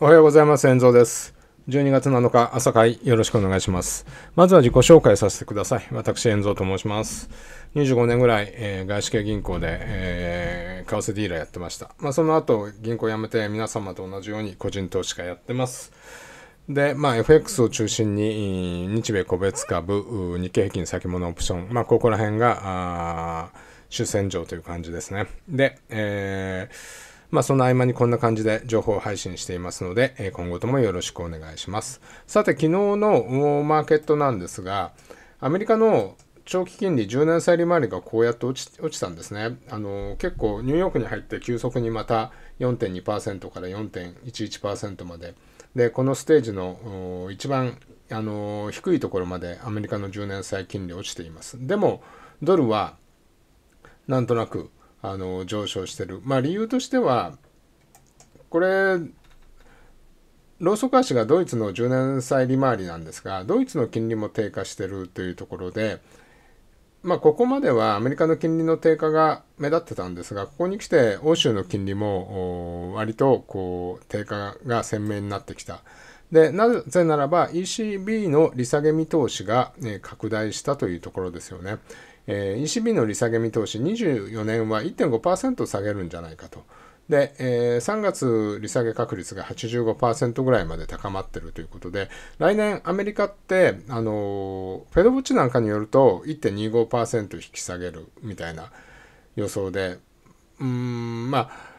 おはようございます。遠蔵です。12月7日朝会よろしくお願いします。まずは自己紹介させてください。私、遠蔵と申します。25年ぐらい、えー、外資系銀行で、えー、為替ディーラーやってました。まあ、その後、銀行辞めて皆様と同じように個人投資家やってます。で、まあ、FX を中心に、日米個別株、日経平均先物オプション、まあ、ここら辺が、主戦場という感じですね。で、えーまあ、その合間にこんな感じで情報を配信していますので、え今後ともよろしくお願いします。さて、昨日のマーケットなんですが、アメリカの長期金利10年債利回りがこうやって落ち落ちたんですねあの結構ニューヨークに入って急速にまた4.2%から4.11%まででこのステージの一番あの低いところまでアメリカの10年債金利落ちていますでもドルはなんとなくあの上昇してる。まあ理由としては、これ、ローソク足がドイツの10年債利回りなんですが、ドイツの金利も低下してるというところで、まあ、ここまではアメリカの金利の低下が目立ってたんですが、ここに来て欧州の金利も割とこう低下が鮮明になってきた。で、なぜならば ECB の利下げ見通しが、ね、拡大したというところですよね。えー、ECB の利下げ見通し24年は1.5%下げるんじゃないかと。で、えー、3月利下げ確率が85%ぐらいまで高まってるということで、来年アメリカって、あのフェドウォッチなんかによると1.25%引き下げるみたいな予想で、うん、まあ、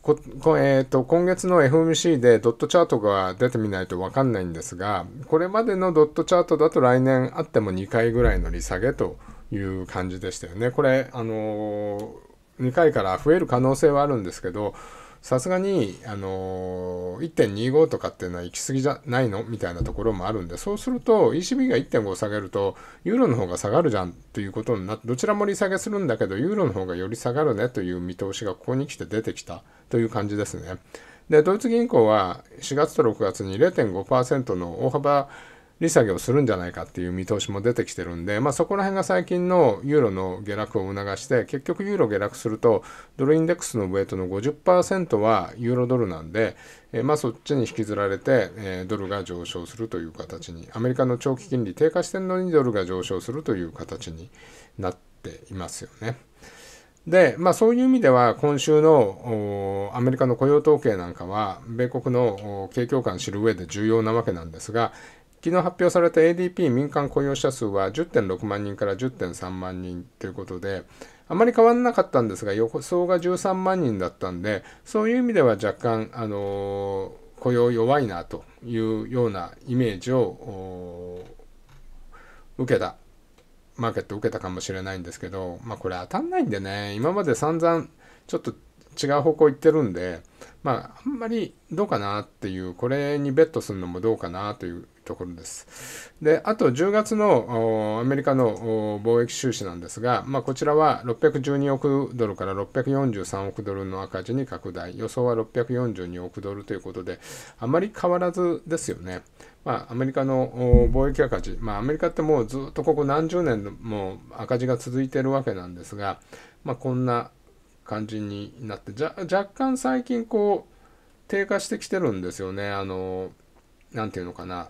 ここえーと、今月の FMC でドットチャートが出てみないと分かんないんですが、これまでのドットチャートだと来年あっても2回ぐらいの利下げという感じでしたよね。これ、あの2回から増える可能性はあるんですけど、さすがに、あのー、1.25とかっていうのは行き過ぎじゃないのみたいなところもあるんで、そうすると ECB が1.5下げると、ユーロの方が下がるじゃんっていうことになって、どちらも利下げするんだけど、ユーロの方がより下がるねという見通しがここに来て出てきたという感じですね。で、ドイツ銀行は4月と6月に0.5%の大幅利下げをするんじゃないかっていう見通しも出てきてるんで、まあ、そこら辺が最近のユーロの下落を促して結局ユーロ下落するとドルインデックスのウェイトの50%はユーロドルなんで、えー、まあそっちに引きずられて、えー、ドルが上昇するという形にアメリカの長期金利低下してるのにドルが上昇するという形になっていますよね。で、まあ、そういう意味では今週のアメリカの雇用統計なんかは米国の景況感を知る上で重要なわけなんですが、昨日発表された ADP 民間雇用者数は10.6万人から10.3万人ということで、あまり変わらなかったんですが、予想が13万人だったんで、そういう意味では若干、あのー、雇用弱いなというようなイメージを受けた、マーケット受けたかもしれないんですけど、まあこれ当たんないんでね、今まで散々ちょっと違う方向行ってるんで、まああんまりどうかなっていう、これにベットするのもどうかなというところです。で、あと10月のアメリカの貿易収支なんですが、まあ、こちらは612億ドルから643億ドルの赤字に拡大、予想は642億ドルということで、あまり変わらずですよね。まあ、アメリカの貿易赤字、まあ、アメリカってもうずっとここ何十年も赤字が続いてるわけなんですが、まあ、こんな感じになって、じゃ若干最近こう、低下してきてるんですよね。あの、なんていうのかな。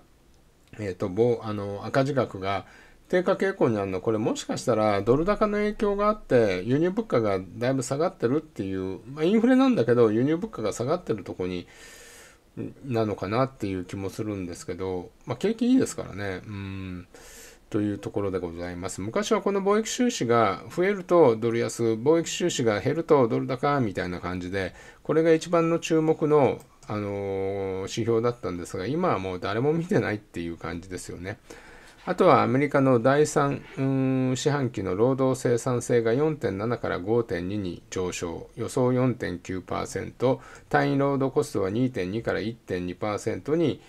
えっ、ー、と、棒、あの、赤字額が低下傾向にあるの、これもしかしたらドル高の影響があって、輸入物価がだいぶ下がってるっていう、まあ、インフレなんだけど、輸入物価が下がってるとこに、なのかなっていう気もするんですけど、まあ、景気いいですからね。うん。というところでございます。昔はこの貿易収支が増えるとドル安、貿易収支が減るとドル高みたいな感じで、これが一番の注目のあの指標だったんですが、今はもう誰も見てないっていう感じですよね。あとはアメリカの第3四半期の労働生産性が4.7から5.2に上昇、予想4.9%、単位労働コストは2.2から1.2%に、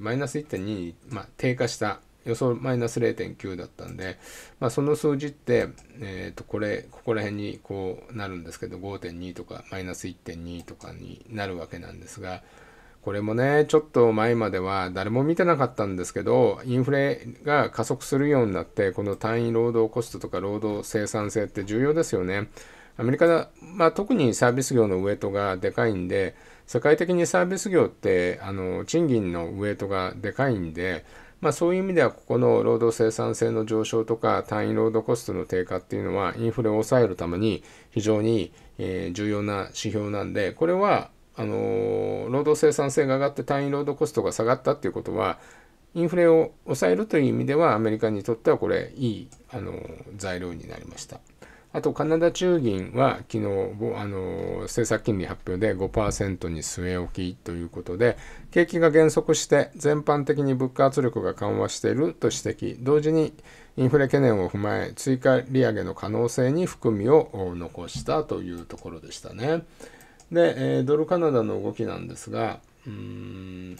マイナス1.2に、まあ、低下した予想マイナス0.9だったんで、まあ、その数字って、えっ、ー、と、これ、ここら辺にこうなるんですけど、5.2とかマイナス1.2とかになるわけなんですが、これもね、ちょっと前までは誰も見てなかったんですけど、インフレが加速するようになって、この単位労働コストとか労働生産性って重要ですよね。アメリカまあ、特にサービス業のウエイトがでかいんで、世界的にサービス業って、あの、賃金のウエイトがでかいんで、まあ、そういう意味ではここの労働生産性の上昇とか単位労働コストの低下っていうのはインフレを抑えるために非常に、え重要な指標なんでこれはあの労働生産性が上がって単位労働コストが下がったっていうことはインフレを抑えるという意味ではアメリカにとってはこれいい、あの材料になりました。あと、カナダ中銀は昨日、あの政策金利発表で5%に据え置きということで、景気が減速して全般的に物価圧力が緩和していると指摘、同時にインフレ懸念を踏まえ、追加利上げの可能性に含みを残したというところでしたね。で、えドルカナダの動きなんですが、うーん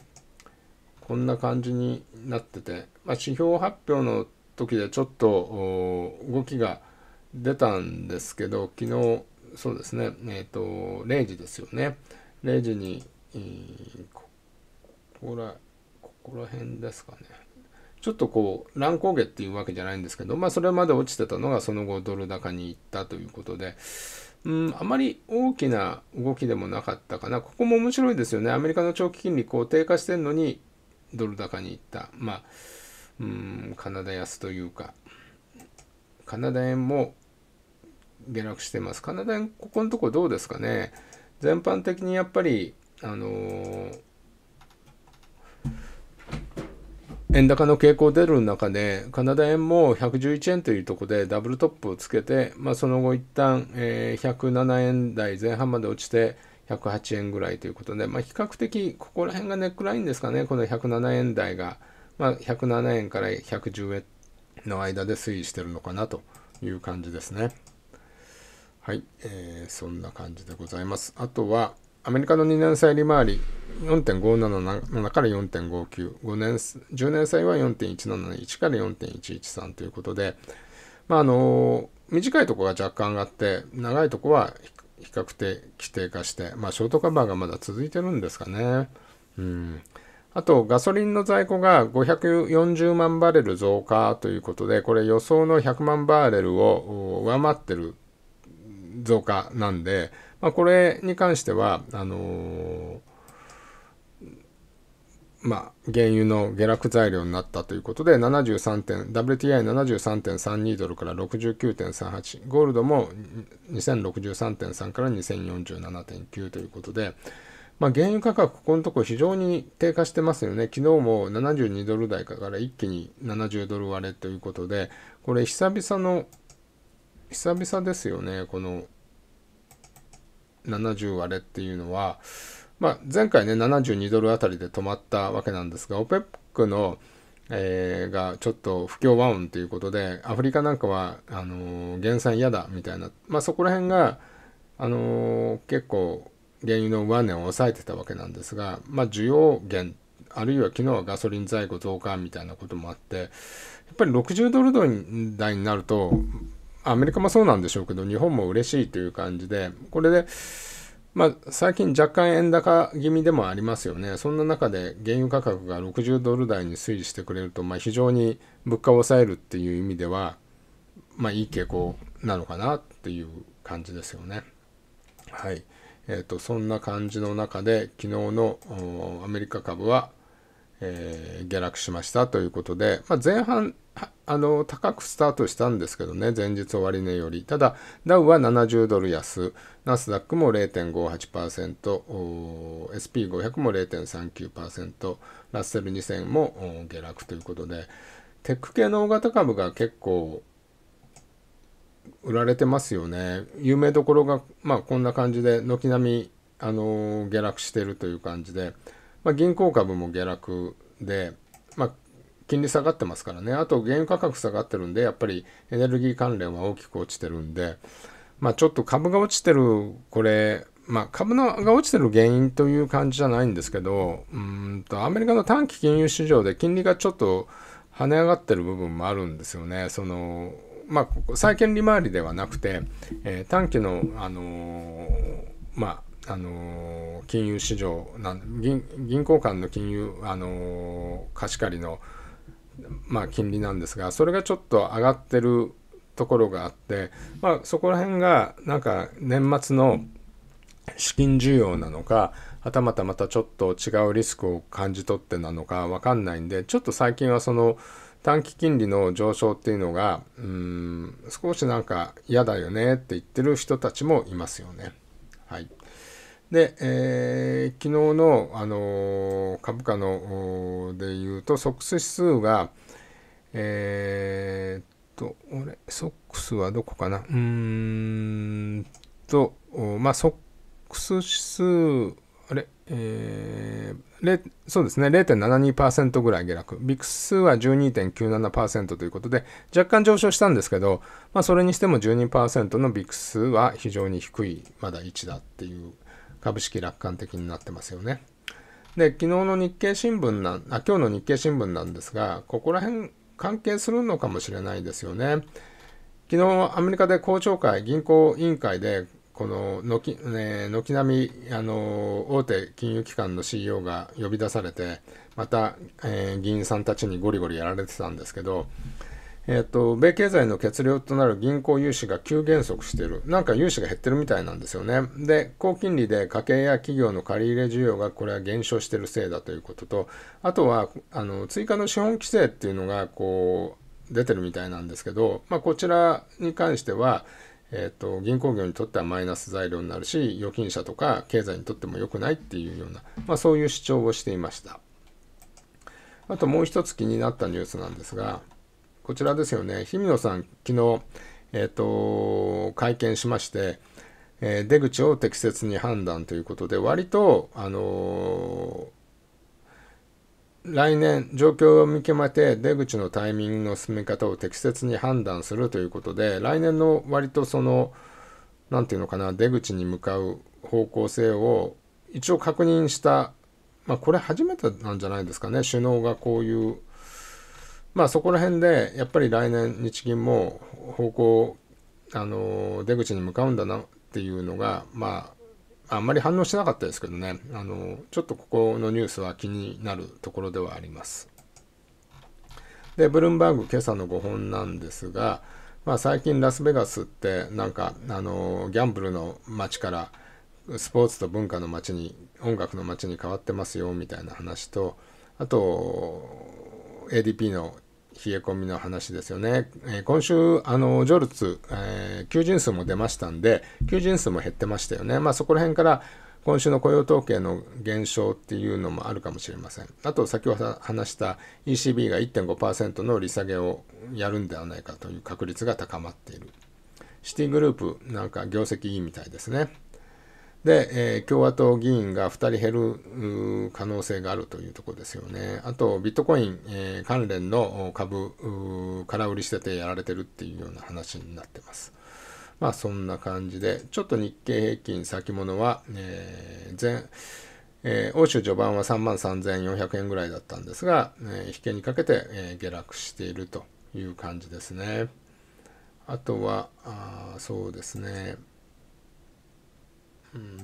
こんな感じになってて、まあ、指標発表の時でちょっと動きが出たんですけど、昨日、そうですね、えっ、ー、と、0時ですよね。0時に、えー、ここら、ここら辺ですかね。ちょっとこう、乱高下っていうわけじゃないんですけど、まあ、それまで落ちてたのが、その後、ドル高に行ったということで、うん、あまり大きな動きでもなかったかな。ここも面白いですよね。アメリカの長期金利、こう、低下してるのに、ドル高に行った。まあ、うん、カナダ安というか、カナダ円も下落してます。カナダ円、ここのところどうですかね。全般的にやっぱり、あのー、円高の傾向出る中で、カナダ円も111円というところでダブルトップをつけて、まあ、その後一旦、えー、107円台前半まで落ちて、108円ぐらいということで、まあ、比較的ここら辺がネックラインですかね、この107円台が、まあ、107円から110円の間で推移しているのかなという感じですね。はい、えー、そんな感じでございます。あとは、アメリカの2年債利回り4.577から4.59、5年、10年債は4.171から4.113ということで、まあ、あの短いところが若干上がって、長いところは比較的規定化して、まあ、ショートカバーがまだ続いてるんですかね。うん。あと、ガソリンの在庫が540万バレル増加ということで、これ予想の100万バレルを上回ってる増加なんで、まあ、これに関しては、あのまあ、原油の下落材料になったということで、点、WTI73.32 ドルから69.38、ゴールドも2063.3から2047.9ということで、まあ、原油価格、ここのところ非常に低下してますよね。昨日も72ドル台から一気に70ドル割れということで、これ久々の久々ですよね、この70割れっていうのは、まあ、前回ね、72ドルあたりで止まったわけなんですが、OPEC の、えー、がちょっと不況和音ということで、アフリカなんかは、あのー、減産嫌だみたいな、まあ、そこら辺が、あのー、結構、原油の上値を抑えてたわけなんですが、まあ、需要減、あるいは昨日はガソリン在庫増加みたいなこともあって、やっぱり60ドル台になると、アメリカもそうなんでしょうけど、日本も嬉しいという感じで、これで、まあ、最近若干円高気味でもありますよね。そんな中で原油価格が60ドル台に推移してくれると、まあ、非常に物価を抑えるっていう意味では、まあ、いい傾向なのかなっていう感じですよね。はい。えと、そんな感じの中で昨日のアメリカ株は、え下落しましたということで、まあ、前半あの、高くスタートしたんですけどね、前日終値より。ただ、ダウは70ドル安、ナスダックも0.58%、SP500 も0.39%、ラッセル2000も下落ということで、テック系の大型株が結構売られてますよね。有名どころが、まあ、こんな感じで、軒並み、あのー、下落してるという感じで、まあ、銀行株も下落で、まあ、金利下がってますからね。あと原油価格下がってるんで、やっぱりエネルギー関連は大きく落ちてるんで、まあちょっと株が落ちてる、これ、まあ、株が落ちてる原因という感じじゃないんですけど、うんとアメリカの短期金融市場で金利がちょっと跳ね上がってる部分もあるんですよね。そのまあ、債券利回りではなくて、えー、短期の、あのー、まああのー、金融市場なん銀、銀行間の金融、あの貸し借りの、まあ、金利なんですがそれがちょっと上がってるところがあって、まあ、そこら辺がなんか年末の資金需要なのかはたまたまたちょっと違うリスクを感じ取ってなのか分かんないんでちょっと最近はその短期金利の上昇っていうのがうん少しなんか嫌だよねって言ってる人たちもいますよね。はいで、えー、昨日の、あのー、株価のでいうと、ソックス指数が、えー、っと、俺、ソックスはどこかなうーんと、まあ、ソックス指数、あれ、えー、そうですね、0.72%ぐらい下落。ビックスは12.97%ということで、若干上昇したんですけど、まあ、それにしても12%のビックスは非常に低い、まだ1だっていう株式楽観的になってますよね。で、昨日の日経新聞なあ、今日の日経新聞なんですが、ここら辺関係するのかもしれないですよね。昨日、アメリカで公聴会、銀行委員会で、この軒、えー、並みあの大手金融機関の CEO が呼び出されてまた、えー、議員さんたちにゴリゴリやられてたんですけどえっ、ー、と、米経済の血量となる銀行融資が急減速している。なんか融資が減ってるみたいなんですよね。で、高金利で家計や企業の借り入れ需要がこれは減少しているせいだということと、あとは、あの、追加の資本規制っていうのが、こう、出てるみたいなんですけど、まあ、こちらに関しては、えっ、ー、と、銀行業にとってはマイナス材料になるし、預金者とか経済にとっても良くないっていうような、まあ、そういう主張をしていました。あともう一つ気になったニュースなんですが、こちらですよね、氷見野さん、昨日、えーと、会見しまして、えー、出口を適切に判断ということで、割と、あのー、来年、状況を見極めて、出口のタイミングの進め方を適切に判断するということで、来年の割とその、何て言うのかな、出口に向かう方向性を一応確認した、まあ、これ初めてなんじゃないですかね、首脳がこういう。まあそこら辺でやっぱり来年日銀も方向あの出口に向かうんだなっていうのがまああんまり反応しなかったですけどねあのちょっとここのニュースは気になるところではあります。でブルームバーグ今朝の5本なんですが、まあ、最近ラスベガスってなんかあのギャンブルの街からスポーツと文化の街に音楽の街に変わってますよみたいな話とあと ADP の冷え込みの話ですよね。えー、今週、あの、ジョルツ、えー、求人数も出ましたんで、求人数も減ってましたよね。まあ、そこら辺から、今週の雇用統計の減少っていうのもあるかもしれません。あと、先ほど話した ECB が1.5%の利下げをやるんではないかという確率が高まっている。シティグループなんか業績いいみたいですね。で、えー、共和党議員が2人減る可能性があるというところですよね。あと、ビットコイン、えー、関連の株、空売りしててやられてるっていうような話になってます。まあ、そんな感じで、ちょっと日経平均先物は、えー、全えー、欧州序盤は3万3400円ぐらいだったんですが、えー、引けにかけて、えー、下落しているという感じですね。あとは、あそうですね。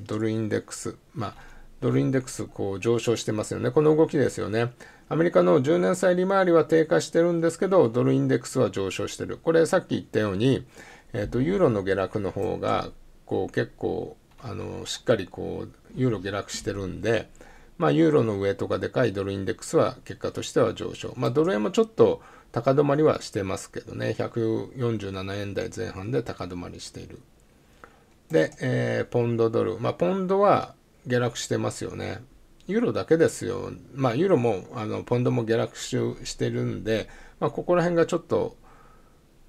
ドルインデックス、まあ、ドルインデックスこう上昇してますよね。この動きですよね。アメリカの10年債利回りは低下してるんですけど、ドルインデックスは上昇してる。これさっき言ったように、えっ、ー、と、ユーロの下落の方が、こう結構、あの、しっかりこう、ユーロ下落してるんで、まあ、ユーロの上とかでかいドルインデックスは結果としては上昇。まあ、ドル円もちょっと高止まりはしてますけどね、147円台前半で高止まりしているで、えー、ポンドドル。まあ、ポンドは下落してますよね。ユーロだけですよ。まあ、ユーロも、あの、ポンドも下落してるんで、まあ、ここら辺がちょっと、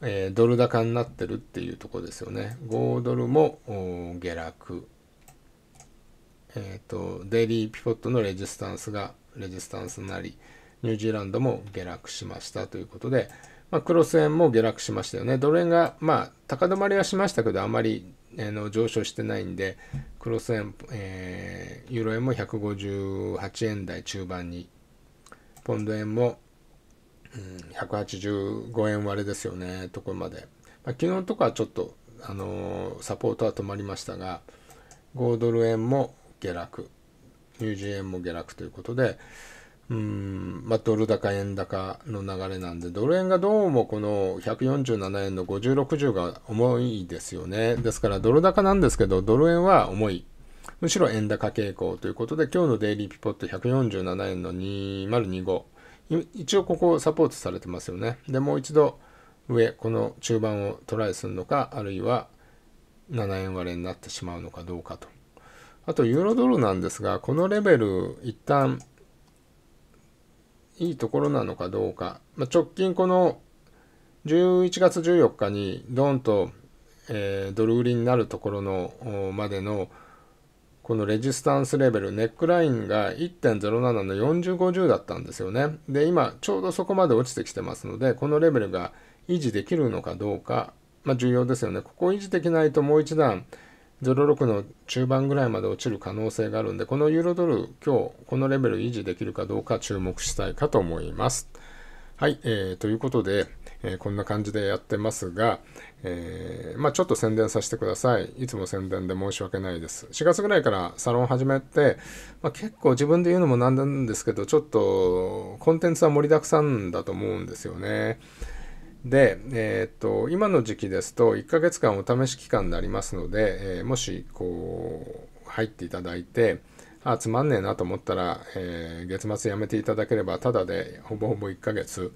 えー、ドル高になってるっていうとこですよね。5ドルも下落。えっ、ー、と、デイリーピポットのレジスタンスが、レジスタンスなり、ニュージーランドも下落しましたということで、まあ、クロス円も下落しましたよね。ドル円が、まあ、高止まりはしましたけど、あまりあの上昇してないんで、クロス円、えー、ユーロ円も158円台中盤に、ポンド円も、うん、185円割れですよね、ところまで。まあ、昨日とかはちょっと、あのー、サポートは止まりましたが、5ドル円も下落、ニュージー円も下落ということで、うん、まあ、ドル高円高の流れなんで、ドル円がどうもこの147円の50、60が重いですよね。ですからドル高なんですけど、ドル円は重い。むしろ円高傾向ということで、今日のデイリーピポット147円の2025。一応ここサポートされてますよね。で、もう一度上、この中盤をトライするのか、あるいは7円割れになってしまうのかどうかと。あと、ユーロドルなんですが、このレベル、一旦いいところなのかどうか、まあ、直近この11月14日にドンと、えー、ドル売りになるところのまでのこのレジスタンスレベルネックラインが1.07の4050だったんですよねで今ちょうどそこまで落ちてきてますのでこのレベルが維持できるのかどうか、まあ、重要ですよねここ維持できないともう一段06の中盤ぐらいまで落ちる可能性があるんで、このユーロドル、今日このレベル維持できるかどうか注目したいかと思います。はい、えー、ということで、えー、こんな感じでやってますが、えー、まあ、ちょっと宣伝させてください。いつも宣伝で申し訳ないです。4月ぐらいからサロン始めて、まあ、結構自分で言うのもなんなんですけど、ちょっとコンテンツは盛りだくさんだと思うんですよね。で、えっ、と、今の時期ですと、1ヶ月間お試し期間になりますので、えー、もし、こう、入っていただいて、あ、つまんねえなと思ったら、えー、月末やめていただければ、ただでほぼほぼ1ヶ月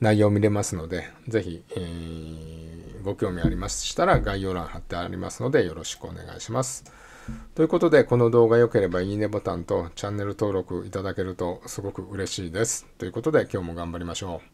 内容見れますので、ぜひ、えー、ご興味ありましたら概要欄貼ってありますので、よろしくお願いします。ということで、この動画良ければいいねボタンとチャンネル登録いただけるとすごく嬉しいです。ということで、今日も頑張りましょう。